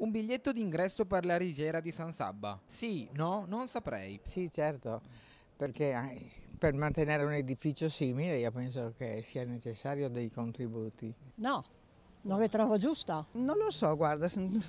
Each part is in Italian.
Un biglietto d'ingresso per la Riviera di San Sabba. Sì, no, non saprei. Sì, certo, perché eh, per mantenere un edificio simile io penso che sia necessario dei contributi. No, non le trovo giusta. Non lo so, guarda, non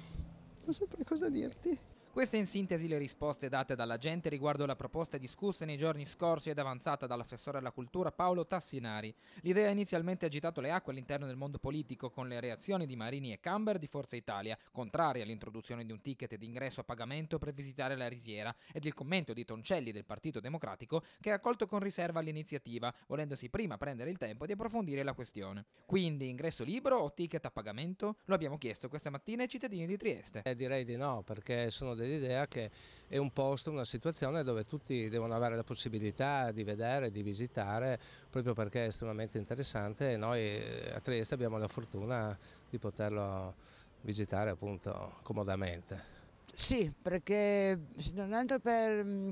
saprei cosa dirti. Queste in sintesi le risposte date dalla gente riguardo la proposta discussa nei giorni scorsi ed avanzata dall'assessore alla cultura Paolo Tassinari. L'idea ha inizialmente agitato le acque all'interno del mondo politico con le reazioni di Marini e Camber di Forza Italia, contrari all'introduzione di un ticket d'ingresso a pagamento per visitare la risiera, ed il commento di Toncelli del Partito Democratico che ha accolto con riserva l'iniziativa, volendosi prima prendere il tempo di approfondire la questione. Quindi ingresso libero o ticket a pagamento? Lo abbiamo chiesto questa mattina ai cittadini di Trieste. Eh, direi di no, perché sono dell'idea che è un posto, una situazione dove tutti devono avere la possibilità di vedere, di visitare, proprio perché è estremamente interessante e noi eh, a Trieste abbiamo la fortuna di poterlo visitare appunto comodamente. Sì, perché se non altro per mm,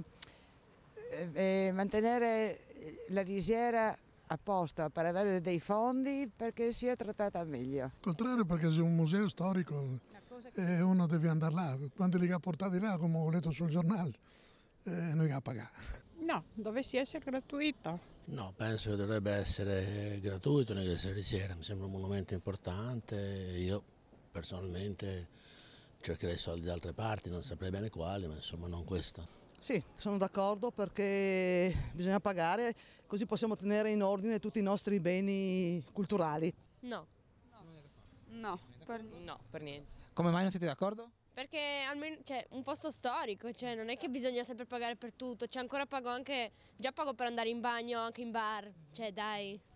eh, eh, mantenere la risiera apposta per avere dei fondi perché sia trattata meglio. Al contrario perché è un museo storico e eh, uno deve andare là. Quando li ha portati là, come ho letto sul giornale, eh, noi ha pagato. No, dovesse essere gratuito. No, penso che dovrebbe essere gratuito l'Eglesia di Sera, mi sembra un monumento importante. Io personalmente cercherei soldi da altre parti, non saprei bene quali, ma insomma non questo. Sì, sono d'accordo perché bisogna pagare, così possiamo tenere in ordine tutti i nostri beni culturali. No. No, no per, no, per niente. Come mai non siete d'accordo? Perché almeno c'è cioè, un posto storico, cioè non è che bisogna sempre pagare per tutto, cioè ancora pago anche, già pago per andare in bagno, anche in bar, cioè dai.